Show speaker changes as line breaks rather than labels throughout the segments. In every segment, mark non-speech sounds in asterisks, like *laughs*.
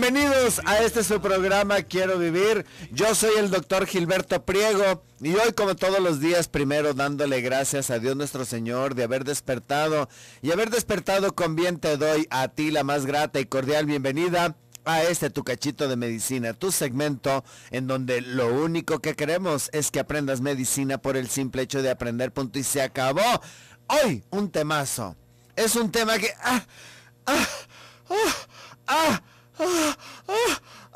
bienvenidos a este su programa Quiero Vivir. Yo soy el doctor Gilberto Priego y hoy como todos los días primero dándole gracias a Dios nuestro Señor de haber despertado y haber despertado con bien te doy a ti la más grata y cordial bienvenida a este tu cachito de medicina, tu segmento en donde lo único que queremos es que aprendas medicina por el simple hecho de aprender punto y se acabó. Hoy un temazo. Es un tema que... Ah, ah, ah, ah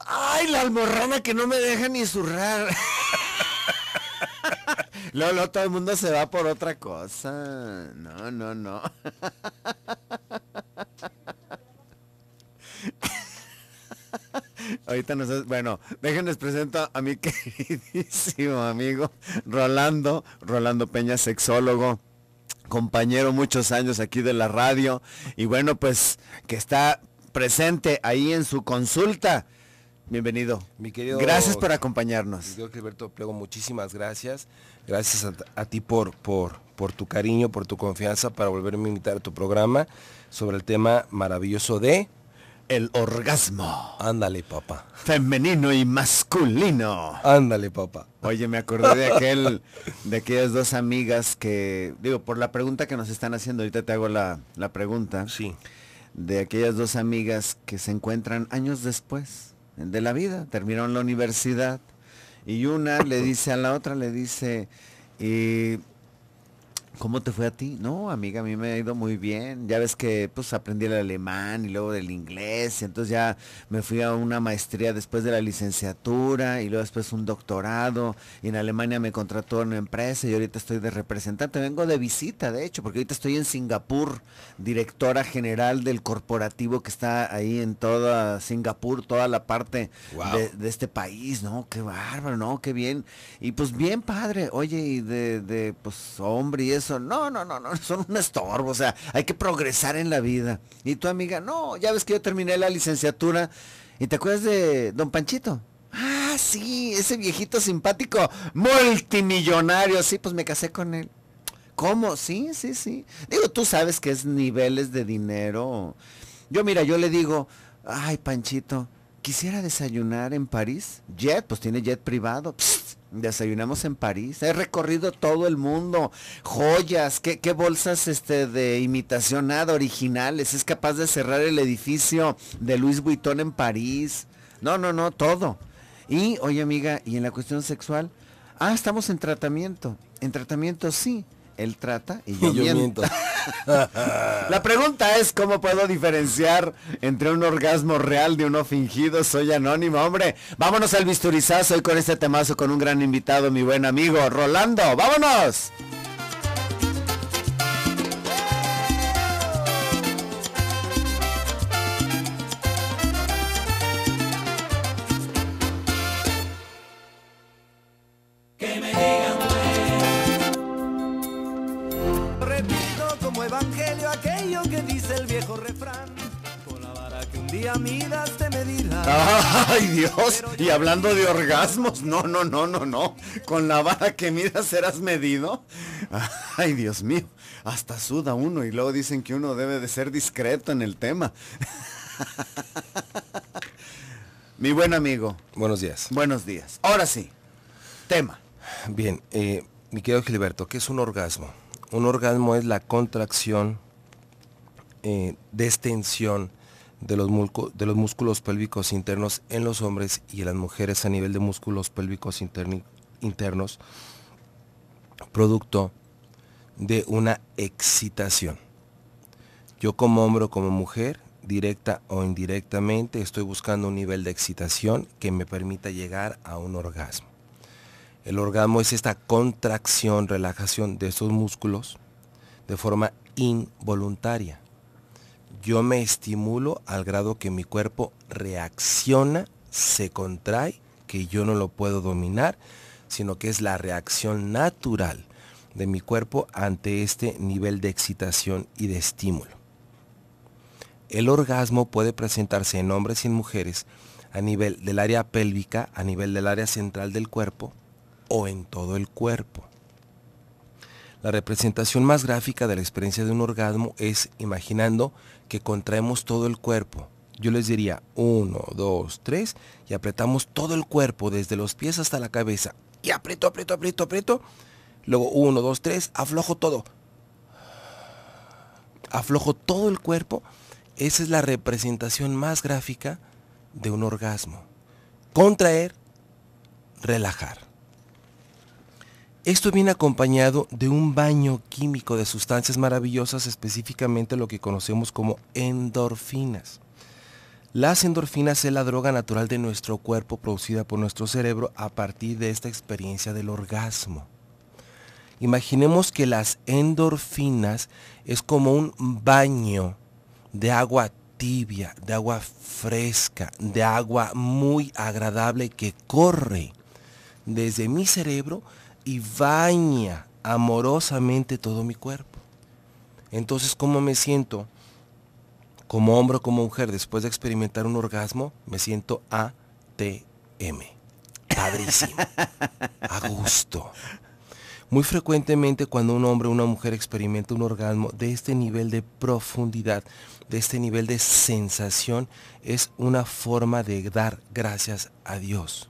¡Ay, la almorrana que no me deja ni zurrar! Lolo, todo el mundo se va por otra cosa. No, no, no. Ahorita nos... Bueno, déjenles presento a mi *laughs* queridísimo amigo Rolando, Rolando Peña, sexólogo compañero muchos años aquí de la radio y bueno pues que está presente ahí en
su consulta. Bienvenido. Mi querido. Gracias por acompañarnos. Gilberto muchísimas gracias. Gracias a, ti por, por, por tu cariño, por tu confianza para volverme a invitar a tu programa sobre el tema maravilloso de el orgasmo. Ándale, papá. Femenino y masculino. Ándale, papá. Oye,
me acordé de *laughs* aquel, de aquellas dos amigas que, digo, por la pregunta que nos están haciendo, ahorita te hago la, la pregunta. Sí de aquellas dos amigas que se encuentran años después de la vida, terminaron la universidad y una le dice a la otra, le dice, y eh, ¿Cómo te fue a ti? No, amiga, a mí me ha ido muy bien. Ya ves que pues aprendí el alemán y luego del inglés, entonces ya me fui a una maestría después de la licenciatura y luego después un doctorado. Y en Alemania me contrató una empresa y ahorita estoy de representante. Vengo de visita, de hecho, porque ahorita estoy en Singapur, directora general del corporativo que está ahí en toda Singapur, toda la parte de, este país, ¿no? Qué bárbaro, ¿no? Qué bien. Y pues bien, padre. Oye, y de pues hombre y eso no, no, no, no, *laughs* son un estorbo. O sea, hay que progresar en la vida. Y tu amiga, no, ya ves que yo terminé la licenciatura. ¿Y te acuerdas de don Panchito? Ah, sí, ese viejito simpático, multimillonario. Sí, pues me casé con él. ¿Cómo? Sí, sí, sí. Digo, tú sabes que es niveles de dinero. Yo mira, yo le digo, ay, Panchito, quisiera desayunar en París. Jet, pues tiene jet privado. *laughs* Desayunamos en París. He recorrido todo el mundo. Joyas, qué, bolsas este, de imitación, nada originales. Es capaz de cerrar el edificio de Luis Vuitton en París. No, no, no, todo. Y, oye amiga, ¿y en la cuestión sexual? Ah, estamos en tratamiento. En tratamiento sí. Él trata y yo, *laughs* *laughs* La pregunta es cómo puedo diferenciar entre un orgasmo real de uno fingido. Soy anónimo, hombre. Vámonos al bisturizazo y con este temazo con un gran invitado, mi buen amigo Rolando. ¡Vámonos! *laughs* Ay Dios, y hablando de orgasmos, no, no, no, no, no. Con la vara que miras serás medido. *laughs* Ay Dios mío, hasta suda uno y luego dicen que uno debe de ser discreto en el tema. *laughs*
Mi buen amigo. Buenos días. Buenos días. Ahora sí, tema. Bien, eh, mi querido Gilberto, ¿qué es un orgasmo? Un orgasmo es la contracción, eh, de extensión de los, músculos pélvicos internos en los hombres y en las mujeres a nivel de músculos pélvicos internos, producto de una excitación. Yo como hombre o como mujer, directa o indirectamente, estoy buscando un nivel de excitación que me permita llegar a un orgasmo. El orgasmo es esta contracción, relajación de estos músculos de forma involuntaria yo me estimulo al grado que mi cuerpo reacciona, se contrae, que yo no lo puedo dominar, sino que es la reacción natural de mi cuerpo ante este nivel de excitación y de estímulo. El orgasmo puede presentarse en hombres y en mujeres a nivel del área pélvica, a nivel del área central del cuerpo o en todo el cuerpo. La representación más gráfica de la experiencia de un orgasmo es imaginando que contraemos todo el cuerpo. Yo les diría 1, 2, 3 y apretamos todo el cuerpo desde los pies hasta la cabeza. Y aprieto, aprieto, aprieto, aprieto. Luego 1, 2, 3, aflojo todo. Aflojo todo el cuerpo. Esa es la representación más gráfica de un orgasmo. Contraer, relajar. Esto viene acompañado de un baño químico de sustancias maravillosas, específicamente lo que conocemos como endorfinas. Las endorfinas es la droga natural de nuestro cuerpo producida por nuestro cerebro a partir de esta experiencia del orgasmo. Imaginemos que las endorfinas es como un baño de agua tibia, de agua fresca, de agua muy agradable que corre desde mi cerebro y baña amorosamente todo mi cuerpo. Entonces, ¿cómo me siento? Como hombre o como mujer, después de experimentar un orgasmo, me siento ATM. Padrísimo. *laughs* A gusto. Muy frecuentemente cuando un hombre o una mujer experimenta un orgasmo de este nivel de profundidad, de este nivel de sensación, es una forma de dar gracias a Dios.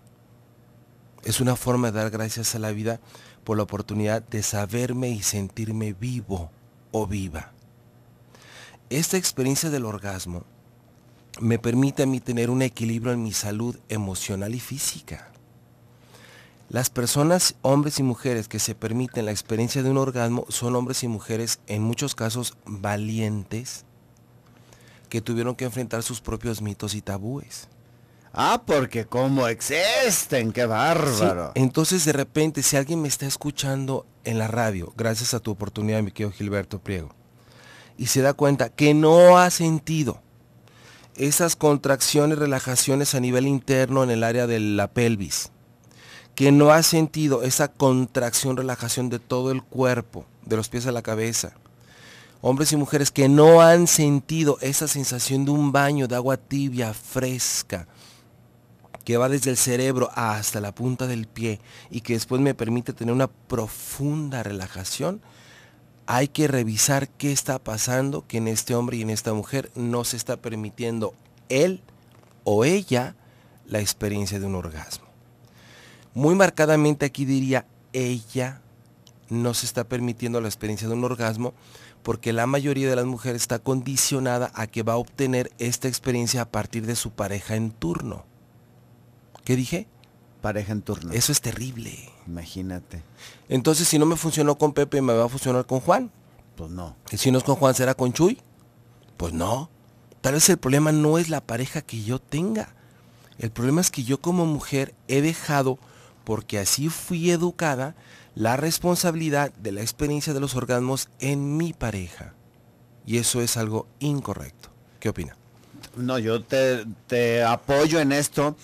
Es una forma de dar gracias a la vida por la oportunidad de saberme y sentirme vivo o viva. Esta experiencia del orgasmo me permite a mí tener un equilibrio en mi salud emocional y física. Las personas, hombres y mujeres que se permiten la experiencia de un orgasmo son hombres y mujeres en muchos casos valientes que tuvieron que enfrentar sus propios mitos y tabúes. Ah, porque como existen, qué bárbaro. entonces de repente, si alguien me está escuchando en la radio, gracias a tu oportunidad, mi querido Gilberto Priego, y se da cuenta que no ha sentido esas contracciones, relajaciones a nivel interno en el área de la pelvis, que no ha sentido esa contracción, relajación de todo el cuerpo, de los pies a la cabeza, hombres y mujeres que no han sentido esa sensación de un baño de agua tibia, fresca, que va desde el cerebro hasta la punta del pie y que después me permite tener una profunda relajación, hay que revisar qué está pasando que en este hombre y en esta mujer no se está permitiendo él o ella la experiencia de un orgasmo. Muy marcadamente aquí diría ella no se está permitiendo la experiencia de un orgasmo porque la mayoría de las mujeres está condicionada a que va a obtener esta experiencia a partir de su pareja en turno. ¿Qué dije? Pareja en turno. Eso es terrible. Imagínate. Entonces, si no me funcionó con Pepe, ¿me va a funcionar con Juan? Pues no. ¿Que si no es con Juan, será con Chuy? Pues no. Tal vez el problema no es la pareja que yo tenga. El problema es que yo como mujer he dejado, porque así fui educada, la responsabilidad de la experiencia de los orgasmos en mi pareja. Y eso es algo incorrecto. ¿Qué opina?
No, yo te, te apoyo en esto.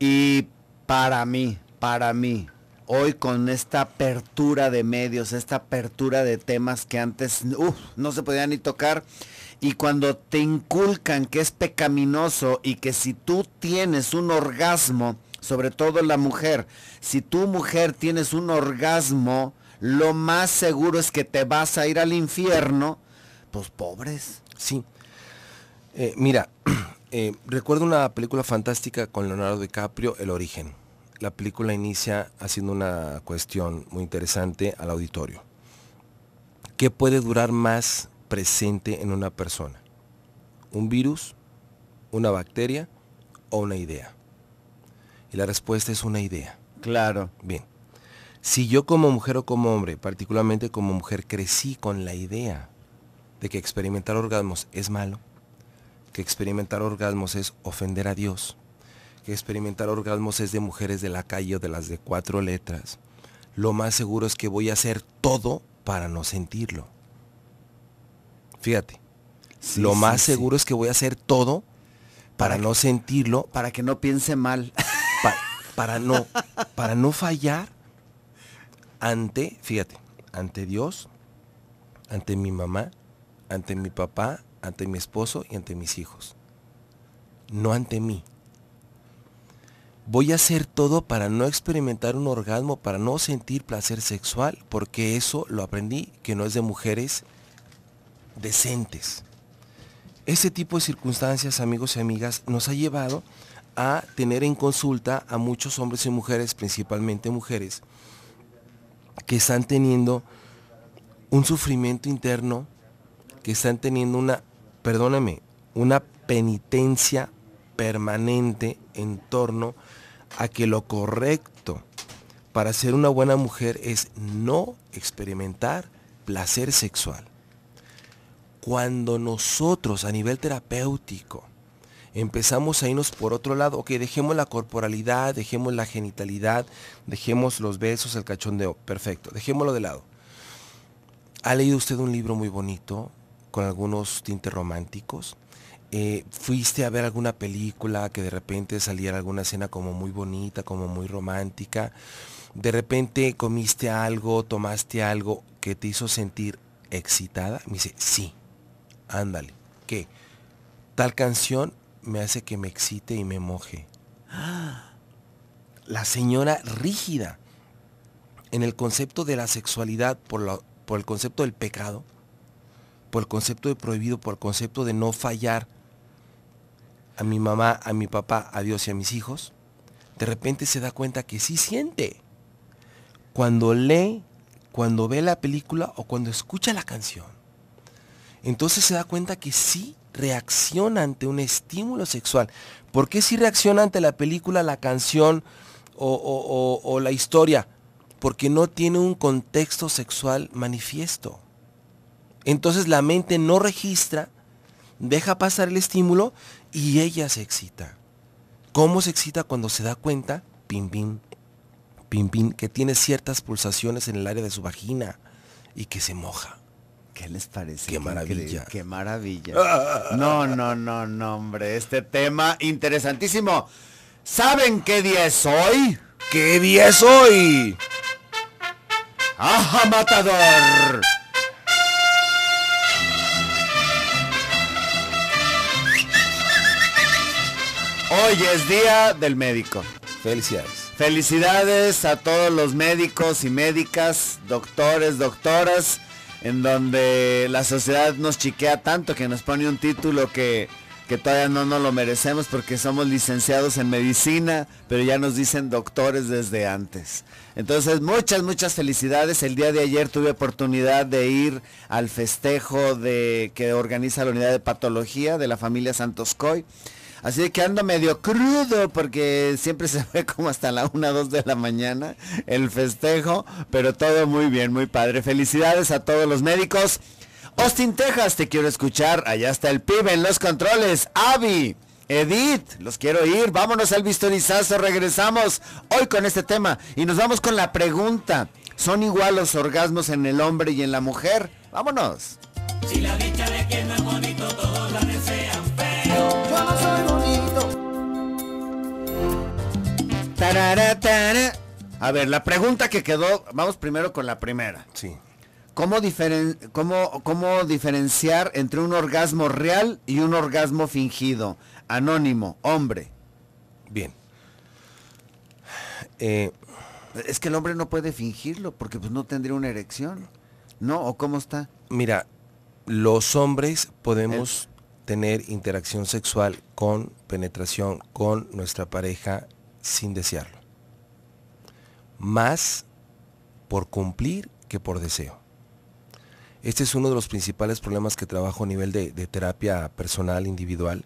Y para mí, para mí, hoy con esta apertura de medios, esta apertura de temas que antes no se podían ni tocar, y cuando te inculcan que es pecaminoso y que si tú tienes un orgasmo, sobre todo la mujer, si tu mujer tienes un orgasmo, lo más seguro es que te vas a ir al infierno,
pues pobres. Sí. Eh, mira, *clears throat* Eh, recuerdo una película fantástica con Leonardo DiCaprio, El origen. La película inicia haciendo una cuestión muy interesante al auditorio. ¿Qué puede durar más presente en una persona? ¿Un virus? ¿Una bacteria? ¿O una idea? Y la respuesta es una idea. Claro. Bien. Si yo como mujer o como hombre, particularmente como mujer, crecí con la idea de que experimentar orgasmos es malo, que experimentar orgasmos es ofender a Dios, que experimentar orgasmos es de mujeres de la calle o de las de cuatro letras, lo más seguro es que voy a hacer todo para no sentirlo. Fíjate, lo más seguro es que voy a hacer todo para, no sentirlo. Para que no piense mal. *laughs* para, no, para no fallar ante, fíjate, ante Dios, ante mi mamá, ante mi papá, ante mi esposo y ante mis hijos, no ante mí. Voy a hacer todo para no experimentar un orgasmo, para no sentir placer sexual, porque eso lo aprendí, que no es de mujeres decentes. Ese tipo de circunstancias, amigos y amigas, nos ha llevado a tener en consulta a muchos hombres y mujeres, principalmente mujeres, que están teniendo un sufrimiento interno, que están teniendo una perdóname, una penitencia permanente en torno a que lo correcto para ser una buena mujer es no experimentar placer sexual. Cuando nosotros a nivel terapéutico empezamos a irnos por otro lado, ok, dejemos la corporalidad, dejemos la genitalidad, dejemos los besos, el cachondeo, perfecto, dejémoslo de lado. Ha leído usted un libro muy bonito, con algunos tintes románticos. Eh, fuiste a ver alguna película que de repente saliera alguna escena como muy bonita, como muy romántica, de repente comiste algo, tomaste algo que te hizo sentir excitada, me dice, sí, ándale, que tal canción me hace que me excite y me moje. La señora rígida en el concepto de la sexualidad por, la, por el concepto del pecado, por el concepto de prohibido, por el concepto de no fallar a mi mamá, a mi papá, a Dios y a mis hijos, de repente se da cuenta que sí siente. Cuando lee, cuando ve la película o cuando escucha la canción. Entonces se da cuenta que sí reacciona ante un estímulo sexual. ¿Por qué sí reacciona ante la película, la canción o, la historia? Porque no tiene un contexto sexual manifiesto. Entonces la mente no registra, deja pasar el estímulo y ella se excita. ¿Cómo se excita cuando se da cuenta? Pim, pim, pim, pim, que tiene ciertas pulsaciones en el área de su vagina y que se moja. ¿Qué les parece? Qué maravilla. Qué, maravilla.
Ah. No, no, no, no, hombre. Este tema interesantísimo. ¿Saben qué día es hoy? ¿Qué día es hoy? ¡Ajá, matador! Hoy es día del médico. Felicidades. Felicidades a todos los médicos y médicas, doctores, doctoras, en donde la sociedad nos chiquea tanto que nos pone un título que, todavía no nos lo merecemos porque somos licenciados en medicina, pero ya nos dicen doctores desde antes. Entonces, muchas, muchas felicidades. El día de ayer tuve oportunidad de ir al festejo de, que organiza la unidad de patología de la familia Santos Coy. Así que ando medio crudo porque siempre se ve como hasta la 1, 2 de la mañana el festejo, pero todo muy bien, muy padre. Felicidades a todos los médicos. Austin, Texas, te quiero escuchar. Allá está el pibe en los controles. Avi, Edith, los quiero ir. Vámonos al vistorizazo. Regresamos hoy con este tema y nos vamos con la pregunta. ¿Son igual los orgasmos en el hombre y en la mujer? Vámonos. Si la dicha de A ver, la pregunta que quedó, vamos primero con la primera. Sí. ¿Cómo, diferenciar entre un orgasmo real y un orgasmo fingido? Anónimo, hombre. Bien. Eh, es que el hombre no puede fingirlo porque pues no tendría una erección. ¿No? ¿O cómo está?
Mira, los hombres podemos tener interacción sexual con penetración con nuestra pareja sin desearlo. Más por cumplir que por deseo. Este es uno de los principales problemas que trabajo a nivel de, terapia personal, individual,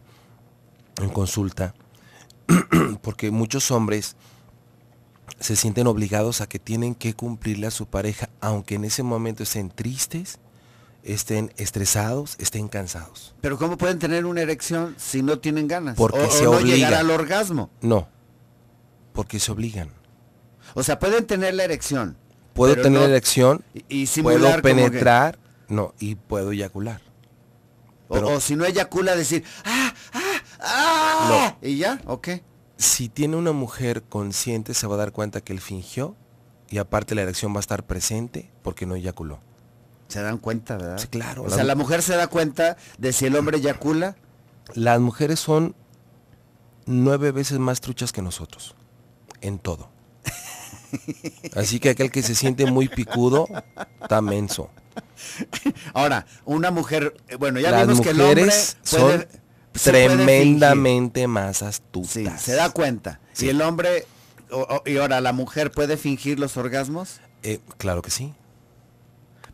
en consulta, *clears throat* porque muchos hombres se sienten obligados a que tienen que cumplirle a su pareja, aunque en ese momento estén tristes, estén estresados, estén cansados.
Pero ¿cómo pueden tener una erección si no tienen ganas? Porque o, se no llegar al orgasmo.
No, porque se obligan.
O sea, pueden tener la erección.
Puedo tener erección, y, y puedo penetrar, no, y puedo eyacular. o, si no eyacula, decir, ¡ah,
ah, ah! ¿Y ya?
Ok. Si tiene una mujer consciente, se va a dar cuenta que él fingió y aparte la erección va a estar presente porque no eyaculó. Se dan cuenta, ¿verdad? claro. O sea, la mujer
se da cuenta de si el hombre eyacula.
Las mujeres son nueve veces más truchas que nosotros en todo. Así que aquel que se siente muy picudo, está menso. Ahora, una mujer, eh,
bueno, ya Las vimos que el hombre son tremendamente
más astutas. se da cuenta. Si el
hombre, y ahora, ¿la mujer puede fingir los orgasmos?
Eh, claro que sí.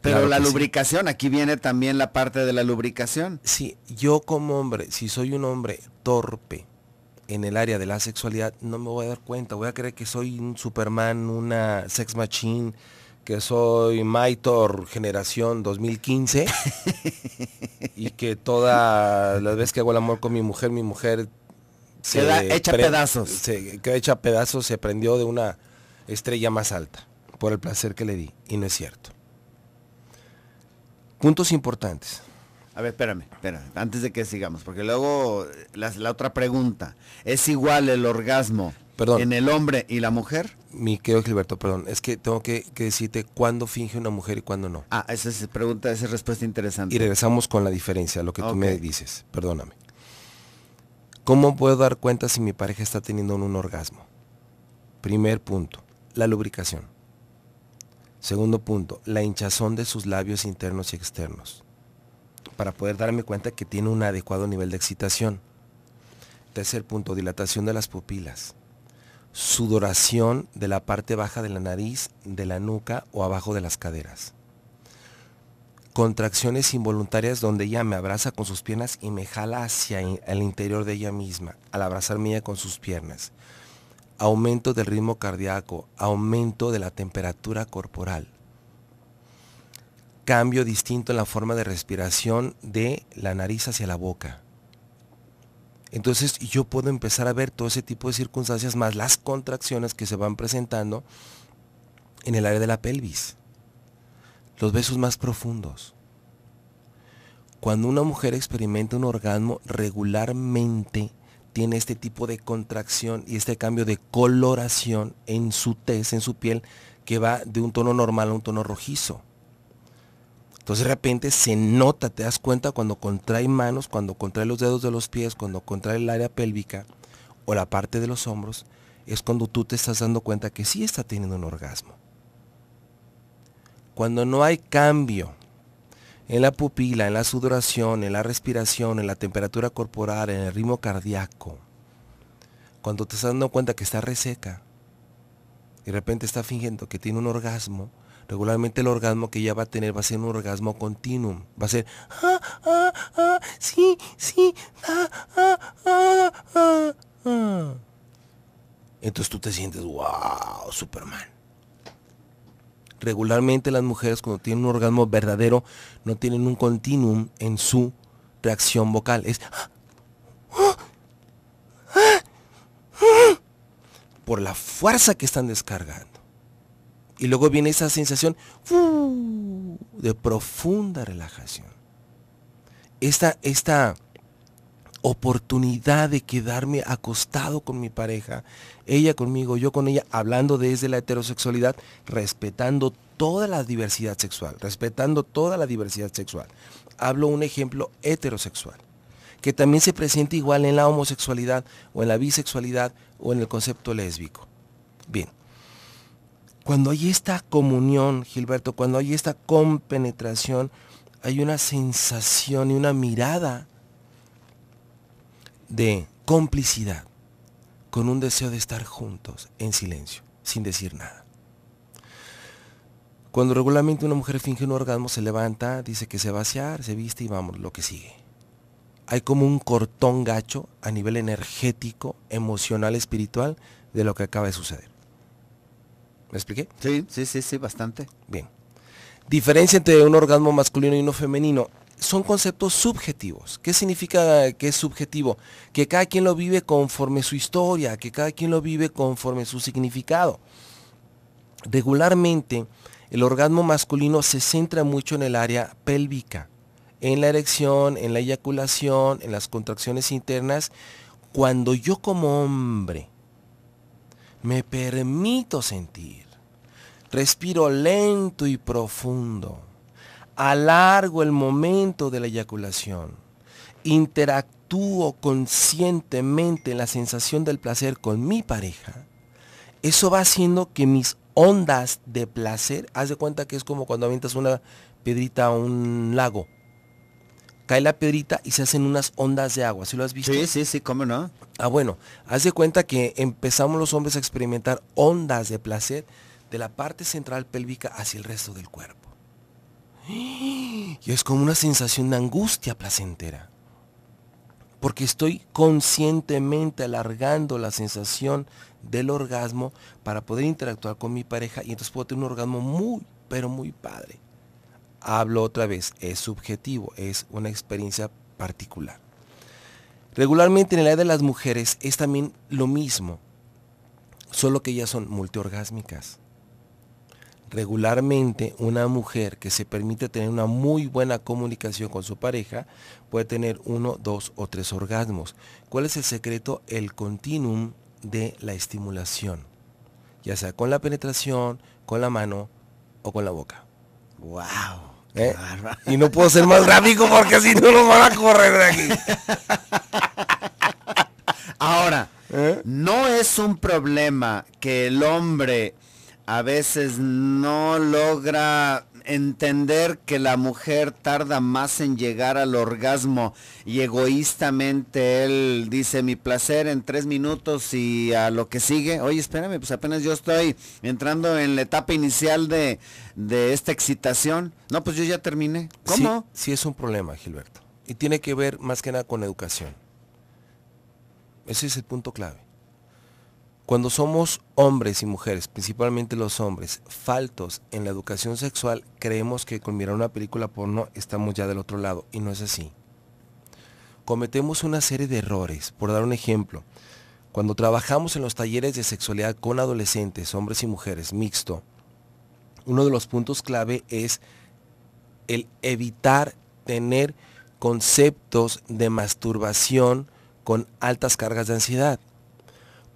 Pero la
lubricación, aquí viene también la parte de la
lubricación. Sí, yo como hombre, si soy un hombre torpe, en el área de la sexualidad, no me voy a dar cuenta, voy a creer que soy un Superman, una sex machine, que soy Maitor generación 2015 *laughs* y que toda las vez que hago el amor con mi mujer, mi mujer se, da, echa pedazos. Se que echa pedazos, se prendió de una estrella más alta por el placer que le di y no es cierto. Puntos importantes. A
ver, espérame, espérame, antes de que sigamos, porque luego la, otra pregunta, ¿es igual el orgasmo
en el hombre
y la mujer?
Mi querido Gilberto, perdón, es que tengo que, decirte cuándo finge una mujer y cuándo no. Ah, esa es pregunta, esa es respuesta interesante. Y regresamos con la diferencia, lo que tú me dices, perdóname. ¿Cómo puedo dar cuenta si mi pareja está teniendo un orgasmo? Primer punto, la lubricación. Segundo punto, la hinchazón de sus labios internos y externos para poder darme cuenta que tiene un adecuado nivel de excitación. Tercer punto, dilatación de las pupilas. Sudoración de la parte baja de la nariz, de la nuca o abajo de las caderas. Contracciones involuntarias donde ella me abraza con sus piernas y me jala hacia el interior de ella misma, al abrazarme ella con sus piernas. Aumento del ritmo cardíaco, aumento de la temperatura corporal cambio distinto en la forma de respiración de la nariz hacia la boca. Entonces yo puedo empezar a ver todo ese tipo de circunstancias más las contracciones que se van presentando en el área de la pelvis. Los besos más profundos. Cuando una mujer experimenta un orgasmo regularmente tiene este tipo de contracción y este cambio de coloración en su tez, en su piel, que va de un tono normal a un tono rojizo. Entonces de repente se nota, te das cuenta cuando contrae manos, cuando contrae los dedos de los pies, cuando contrae el área pélvica o la parte de los hombros, es cuando tú te estás dando cuenta que sí está teniendo un orgasmo. Cuando no hay cambio en la pupila, en la sudoración, en la respiración, en la temperatura corporal, en el ritmo cardíaco, cuando te estás dando cuenta que está reseca y de repente está fingiendo que tiene un orgasmo, regularmente el orgasmo que ella va a tener va a ser un orgasmo continuum, Va a ser, ah, ah, ah, sí, sí, ah, ah, ah, Entonces tú te sientes, wow, Superman. Regularmente las mujeres cuando tienen un orgasmo verdadero no tienen un continuum en su reacción vocal. Es, por la fuerza que están descargando. Y luego viene esa sensación de profunda relajación. Esta, esta oportunidad de quedarme acostado con mi pareja, ella conmigo, yo con ella, hablando desde la heterosexualidad, respetando toda la diversidad sexual, respetando toda la diversidad sexual. Hablo un ejemplo heterosexual, que también se presenta igual en la homosexualidad o en la bisexualidad o en el concepto lésbico. Bien, cuando hay esta comunión, Gilberto, cuando hay esta compenetración, hay una sensación y una mirada de complicidad con un deseo de estar juntos en silencio, sin decir nada. Cuando regularmente una mujer finge un orgasmo, se levanta, dice que se va a asear, se viste y vamos, lo que sigue. Hay como un cortón gacho a nivel energético, emocional, espiritual de lo que acaba de suceder. ¿Me expliqué? Sí, sí, sí, sí, bastante. Bien. Diferencia entre un orgasmo masculino y uno femenino. Son conceptos subjetivos. ¿Qué significa que es subjetivo? Que cada quien lo vive conforme su historia, que cada quien lo vive conforme su significado. Regularmente, el orgasmo masculino se centra mucho en el área pélvica, en la erección, en la eyaculación, en las contracciones internas. Cuando yo como hombre me permito sentir. Respiro lento y profundo. Alargo el momento de la eyaculación. Interactúo conscientemente en la sensación del placer con mi pareja. Eso va haciendo que mis ondas de placer, haz de cuenta que es como cuando avientas una piedrita a un lago cae la piedrita y se hacen unas ondas de agua. ¿Sí lo has visto? Sí, sí, sí, cómo no. Ah, bueno, haz de cuenta que empezamos los hombres a experimentar ondas de placer de la parte central pélvica hacia el resto del cuerpo. Y es como una sensación de angustia placentera. Porque estoy conscientemente alargando la sensación del orgasmo para poder interactuar con mi pareja y entonces puedo tener un orgasmo muy, pero muy padre hablo otra vez, es subjetivo, es una experiencia particular. Regularmente en el área de las mujeres es también lo mismo, solo que ellas son multiorgásmicas. Regularmente una mujer que se permite tener una muy buena comunicación con su pareja puede tener uno, dos o tres orgasmos. ¿Cuál es el secreto? El continuum de la estimulación, ya sea con la penetración, con la mano o con la boca. ¡Wow! ¿Eh? Y no puedo ser más gráfico porque si no lo van a correr de aquí.
Ahora, ¿Eh? no es un problema que el hombre a veces no logra entender que la mujer tarda más en llegar al orgasmo y egoístamente él dice mi placer en tres minutos y a lo que sigue, oye espérame, pues apenas yo estoy entrando en la etapa inicial de,
esta excitación, no pues yo ya terminé. ¿Cómo? Sí, sí es un problema, Gilberto. Y tiene que ver más que nada con educación. Ese es el punto clave. Cuando somos hombres y mujeres, principalmente los hombres, faltos en la educación sexual, creemos que con mirar una película porno estamos ya del otro lado, y no es así. Cometemos una serie de errores. Por dar un ejemplo, cuando trabajamos en los talleres de sexualidad con adolescentes, hombres y mujeres, mixto, uno de los puntos clave es el evitar tener conceptos de masturbación con altas cargas de ansiedad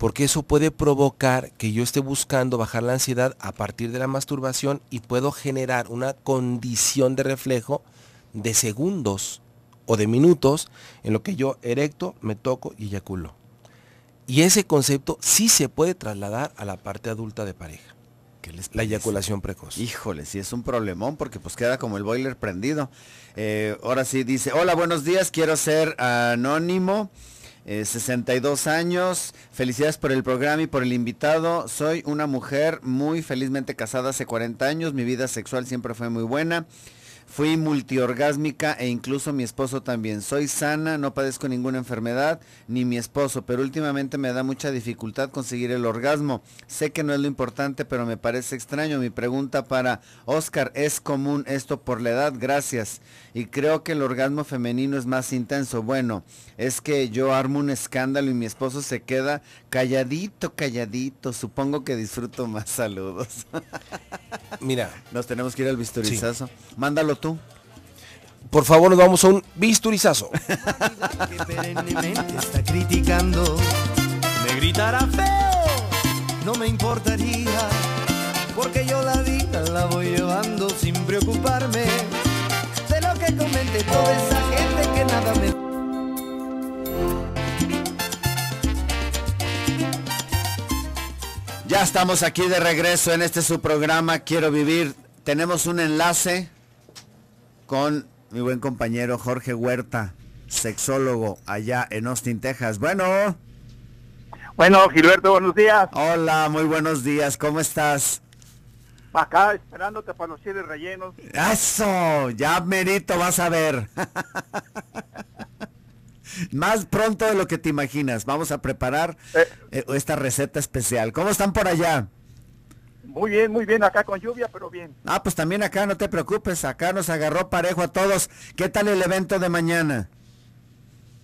porque eso puede provocar que yo esté buscando bajar la ansiedad a partir de la masturbación y puedo generar una condición de reflejo de segundos o de minutos en lo que yo erecto, me toco y eyaculo. Y ese concepto sí se puede trasladar a la parte adulta de pareja. la eyaculación precoz.
Híjole, sí es un problemón porque pues queda como el boiler prendido. Eh, ahora sí dice, hola, buenos días, quiero ser anónimo. 62 eh, años. Felicidades por el programa y por el invitado. Soy una mujer muy felizmente casada hace 40 años. Mi vida sexual siempre fue muy buena. Fui multiorgásmica e incluso mi esposo también. Soy sana, no padezco ninguna enfermedad, ni mi esposo, pero últimamente me da mucha dificultad conseguir el orgasmo. Sé que no es lo importante, pero me parece extraño. Mi pregunta para Oscar, ¿es común esto por la edad? Gracias. Y creo que el orgasmo femenino es más intenso. Bueno, es que yo armo un escándalo y mi esposo se queda calladito, calladito. Supongo que disfruto más. *laughs* Saludos.
Mira. Nos tenemos que ir al bisturizazo.
Mándalo tú.
Por favor, nos vamos
a un bisturizazo.
*laughs* está criticando. Me gritará
feo, no me importaría, porque yo la vida la voy llevando sin preocuparme de lo que comente toda esa gente que nada me... Ya estamos aquí de regreso en este su programa Quiero Vivir. Tenemos un enlace con mi buen compañero Jorge Huerta, sexólogo allá en Austin, Texas. Bueno. Bueno, Gilberto, buenos días. Hola, muy buenos días. ¿Cómo estás?
Acá esperándote para los chiles rellenos.
Eso, ya merito, vas a ver. *laughs* Más pronto de lo que te imaginas. Vamos a preparar eh. Eh, esta receta especial. ¿Cómo están por allá? Muy bien, muy bien, acá con lluvia, pero bien. Ah, pues también acá, no te preocupes, acá nos agarró parejo a todos. ¿Qué tal el evento de mañana?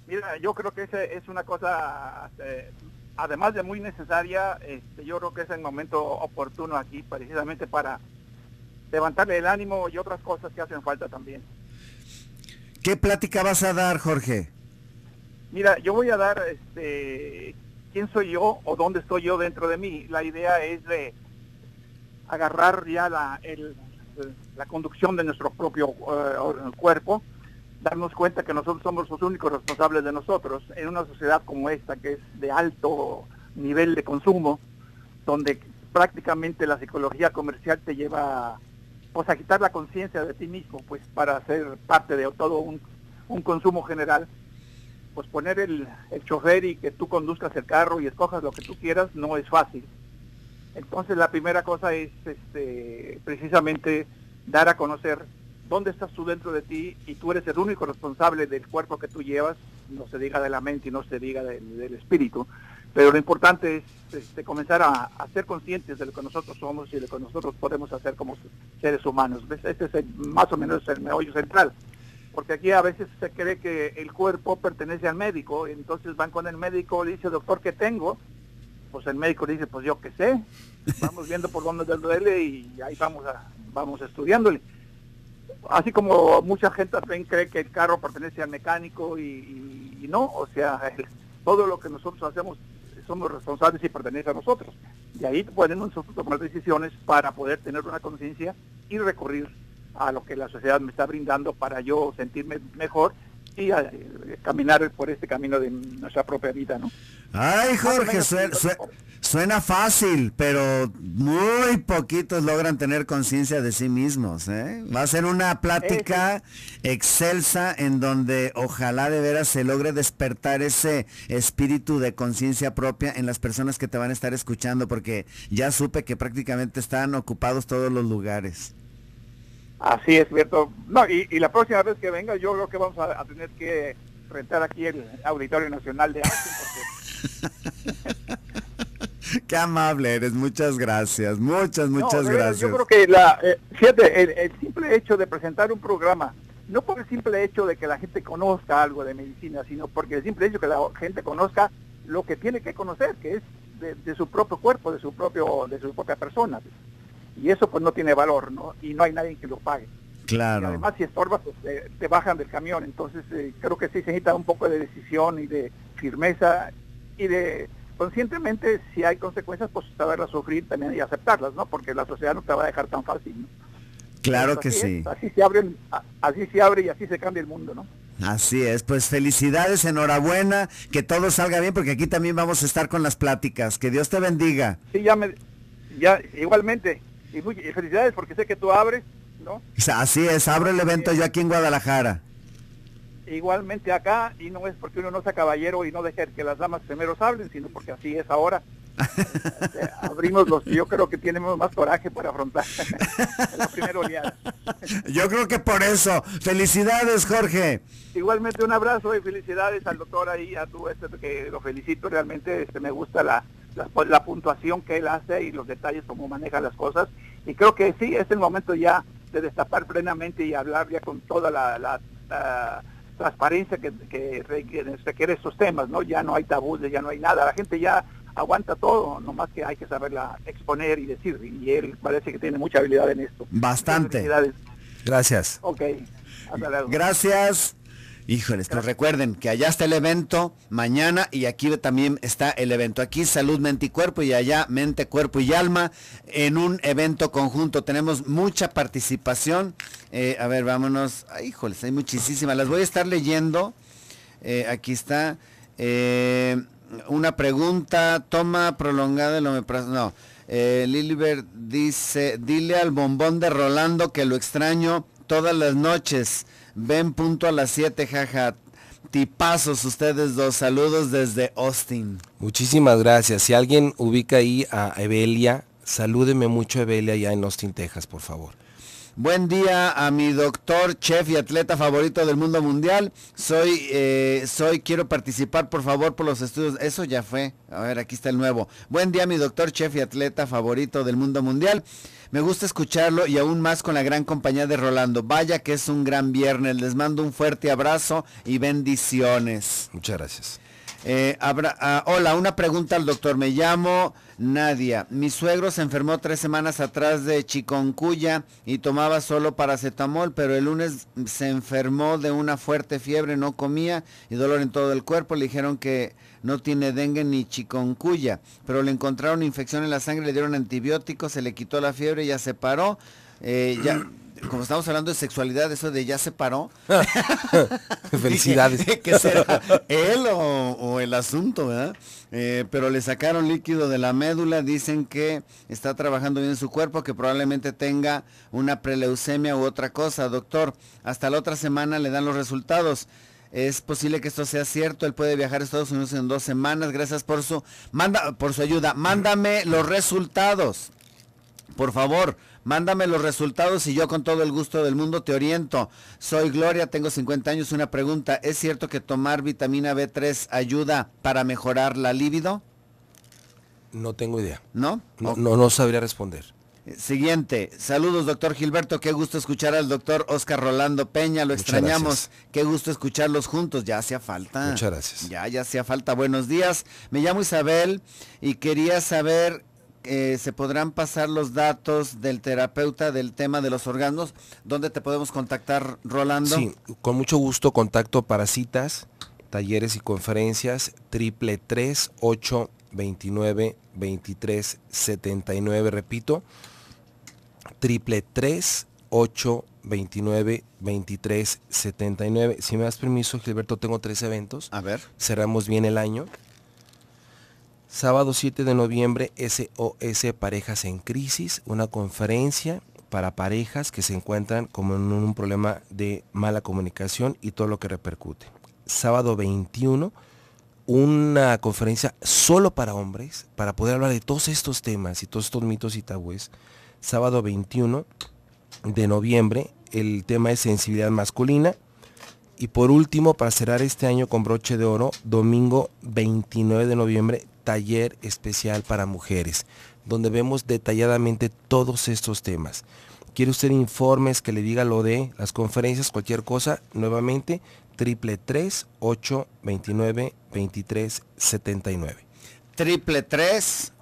Mira, yo creo que ese es una cosa, eh, además de muy necesaria, este, yo creo que es el momento oportuno aquí, precisamente para levantarle el ánimo y otras cosas que hacen falta también.
¿Qué plática vas a dar, Jorge?
Mira, yo voy a dar este, quién soy yo o dónde estoy yo dentro de mí. La idea es de agarrar ya la, la conducción de nuestro propio eh, cuerpo, darnos cuenta que nosotros somos los únicos responsables de nosotros en una sociedad como esta que es de alto nivel de consumo, donde prácticamente la psicología comercial te lleva pues a quitar la conciencia de ti mismo, pues para ser parte de todo un, consumo general, pues poner el, el chofer y que tú conduzcas el carro y escojas lo que tú quieras no es fácil. Entonces la primera cosa es este, precisamente dar a conocer dónde estás tú dentro de ti y tú eres el único responsable del cuerpo que tú llevas, no se diga de la mente y no se diga del espíritu, pero lo importante es este, comenzar a, ser conscientes de lo que nosotros somos y de lo que nosotros podemos hacer como seres humanos. Este es más o menos el meollo central, porque aquí a veces se cree que el cuerpo pertenece al médico, entonces van con el médico, le dice, doctor, ¿qué tengo? pues el médico dice, pues yo qué sé, vamos viendo por dónde duele y ahí vamos a, vamos estudiándole. Así como mucha gente también cree que el carro pertenece al mecánico y, no, o sea, todo lo que nosotros hacemos somos responsables y pertenece a nosotros. Y ahí pueden nosotros tomar decisiones para poder tener una conciencia y recurrir a lo que la sociedad me está brindando para yo sentirme mejor y eh, caminar por este camino de nuestra propia vida, ¿no?
Ay, Jorge, suena, fácil, pero muy poquitos logran tener conciencia de sí mismos. ¿eh? Va a ser una plática excelsa en donde ojalá de veras se logre despertar ese espíritu de conciencia propia en las personas que te van a estar escuchando, porque ya supe que prácticamente están ocupados todos los lugares.
Así es, cierto. No, y, la próxima vez que venga, yo creo que vamos a, tener que rentar aquí el Auditorio Nacional de
*laughs* Qué amable eres, muchas gracias, muchas, muchas gracias. Yo creo que la,
eh, el, simple hecho de presentar un programa, no por el simple hecho de que la gente conozca algo de medicina, sino porque el simple hecho que la gente conozca lo que tiene que conocer, que es de, su propio cuerpo, de su propio, de su propia persona. Y eso pues no tiene valor, ¿no? Y no hay nadie que lo pague.
Claro. además
si estorbas, pues, eh, te, bajan del camión. Entonces eh, creo que sí se necesita un poco de decisión y de firmeza y de conscientemente si hay consecuencias, pues saberlas sufrir también y aceptarlas, ¿no? Porque la sociedad no te va a dejar tan fácil, ¿no?
Claro que sí.
así se abre, así se abre y así se cambia el mundo, ¿no?
Así es, pues felicidades, enhorabuena, que todo salga bien, porque aquí también vamos a estar con las pláticas. Que Dios te bendiga.
Sí, ya me, ya igualmente. Y, felicidades porque sé que tú abres, ¿no?
Así es, abro el evento ya yo aquí en Guadalajara
igualmente acá, y no es porque uno no sea caballero y no deje que las damas primero hablen, sino porque así es ahora. Este, *laughs* abrimos los yo creo que tenemos más coraje para afrontar *laughs* la primera oleada
yo creo que por eso felicidades Jorge
igualmente un abrazo y felicidades al doctor ahí a tu este, que lo felicito realmente este, me gusta la, puntuación que él hace y los detalles cómo maneja las cosas y creo que sí es el momento ya de destapar plenamente y hablar ya con toda la transparencia que, que requiere este, estos temas, ¿no? Ya no hay tabúes, ya no hay nada, la gente ya aguanta todo, nomás que hay que saberla exponer y decir, y él parece que tiene mucha habilidad en esto.
Bastante. Gracias.
Ok. Gracias.
Híjoles, pero pues recuerden que allá está el evento mañana y aquí también está el evento. Aquí salud, mente y cuerpo y allá mente, cuerpo y alma en un evento conjunto. Tenemos mucha participación. Eh, a ver, vámonos. híjoles, hay muchísimas. Las voy a estar leyendo. Eh, aquí está. Eh, una pregunta. Toma prolongada No. Lilibert dice, dile al bombón de Rolando que lo extraño todas las noches. Ven punto a las 7, jaja. Tipazos ustedes dos. Saludos desde Austin.
Muchísimas gracias. Si alguien ubica ahí a Evelia, salúdeme mucho a Evelia allá en Austin, Texas, por favor.
Buen día a mi doctor, chef y atleta favorito del mundo mundial. Soy, eh, soy, quiero participar por favor por los estudios. Eso ya fue. A ver, aquí está el nuevo. Buen día, mi doctor, chef y atleta favorito del mundo mundial. Me gusta escucharlo y aún más con la gran compañía de Rolando. Vaya que es un gran viernes. Les mando un fuerte abrazo y bendiciones. Muchas gracias. Eh, ah, hola, una pregunta al doctor. Me llamo Nadia. Mi suegro se enfermó tres semanas atrás de chiconcuya y tomaba solo paracetamol, pero el lunes se enfermó de una fuerte fiebre, no comía y dolor en todo el cuerpo. Le dijeron que no tiene dengue ni chiconcuya, pero le encontraron infección en la sangre, le dieron antibióticos, se le quitó la fiebre, ya se paró. Eh, como estamos hablando de sexualidad, eso de ya se paró.
*laughs* Felicidades. que será
él o, el asunto, ¿verdad? Eh, pero le sacaron líquido de la médula, dicen que está trabajando bien su cuerpo, que probablemente tenga una preleucemia u otra cosa, doctor. Hasta la otra semana le dan los resultados. Es posible que esto sea cierto. Él puede viajar a Estados Unidos en dos semanas. Gracias por su manda, por su ayuda. Mándame los resultados. Por favor, Mándame los resultados y yo con todo el gusto del mundo te oriento. Soy Gloria, tengo 50 años. Una pregunta, ¿es cierto que tomar vitamina B3 ayuda para mejorar la libido?
No tengo idea. ¿No? No, no, sabría responder.
Eh, siguiente. Saludos, doctor Gilberto. Qué gusto escuchar al doctor Oscar Rolando Peña. Lo extrañamos. Qué gusto escucharlos juntos. Ya hacía falta. Muchas gracias. Ya, ya hacía falta. Buenos días. Me llamo Isabel y quería saber eh, se podrán pasar los datos del terapeuta del tema de los órganos? ¿Dónde te podemos contactar, Rolando? Sí,
con mucho gusto contacto para citas, talleres y conferencias, triple 29 2379 repito, triple 29 2379 Si me das permiso, Gilberto, tengo tres eventos. A ver. Cerramos bien el año. Sábado 7 de noviembre, SOS Parejas en Crisis, una conferencia para parejas que se encuentran como en un problema de mala comunicación y todo lo que repercute. Sábado 21, una conferencia solo para hombres, para poder hablar de todos estos temas y todos estos mitos y tabúes. Sábado 21 de noviembre, el tema de sensibilidad masculina, y por último, para cerrar este año con broche de oro, domingo 29 de noviembre, taller especial para mujeres, donde vemos detalladamente todos estos temas. ¿Quiere usted informes que le diga lo de las conferencias, cualquier cosa? Nuevamente, triple 829 2379 Triple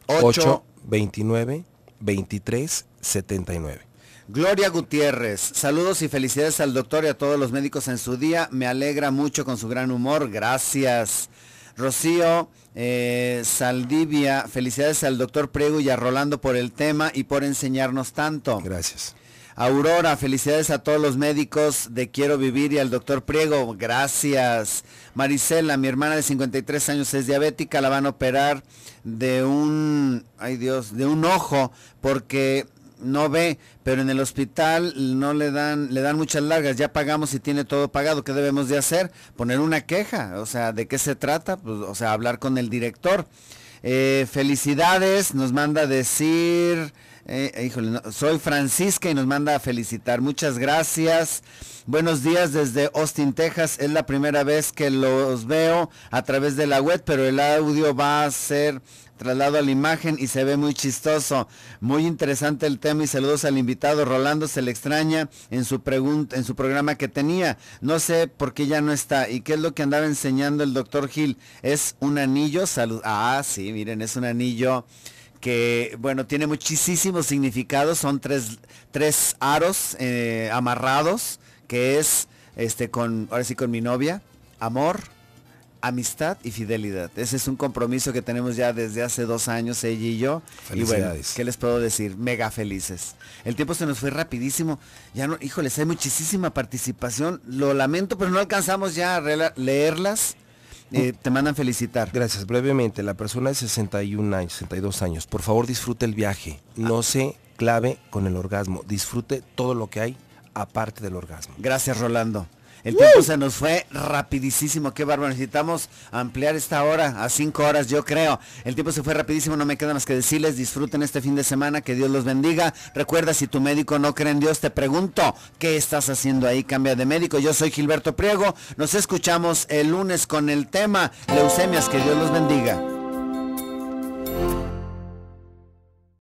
829 2379
Gloria Gutiérrez, saludos y felicidades al doctor y a todos los médicos en su día. Me alegra mucho con su gran humor. Gracias. Rocío eh, Saldivia, felicidades al doctor Prego y a Rolando por el tema y por enseñarnos tanto. Gracias. Aurora, felicidades a todos los médicos de Quiero Vivir y al doctor Priego, gracias. Marisela, mi hermana de 53 años es diabética, la van a operar de un, ay Dios, de un ojo porque no ve, pero en el hospital no le dan, le dan muchas largas, ya pagamos y tiene todo pagado, ¿qué debemos de hacer? Poner una queja, o sea, ¿de qué se trata? Pues, o sea, hablar con el director. Eh, felicidades, nos manda decir, eh, híjole, soy Francisca y nos manda a felicitar, muchas gracias. Buenos días desde Austin, Texas. Es la primera vez que los veo a través de la web, pero el audio va a ser traslado a la imagen y se ve muy chistoso. Muy interesante el tema y saludos al invitado. Rolando se le extraña en su, pregunta, en su programa que tenía. No sé por qué ya no está. ¿Y qué es lo que andaba enseñando el doctor Gil? Es un anillo. Salud ah, sí, miren, es un anillo que, bueno, tiene muchísimo significado. Son tres, tres aros eh, amarrados, que es este, con, ahora sí, con mi novia. Amor, amistad y fidelidad. Ese es un compromiso que tenemos ya desde hace dos años, ella y yo. Felicidades. Y bueno, ¿qué les puedo decir? Mega felices. El tiempo se nos fue rapidísimo. Ya híjoles, hay muchísima participación. Lo lamento, pero no alcanzamos ya a
leerlas. Eh, te mandan felicitar. Gracias. Brevemente, la persona de 61 años, 62 años, por favor disfrute el viaje. No ah. se clave con el orgasmo. Disfrute todo lo que hay aparte del orgasmo. Gracias, Rolando. El tiempo se nos fue rapidísimo,
qué bárbaro. Necesitamos ampliar esta hora a cinco horas, yo creo. El tiempo se fue rapidísimo, no me queda más que decirles, disfruten este fin de semana, que Dios los bendiga. Recuerda, si tu médico no cree en Dios, te pregunto, ¿qué estás haciendo ahí? Cambia de médico. Yo soy Gilberto Priego. Nos escuchamos el lunes con el tema Leucemias. Que Dios los bendiga.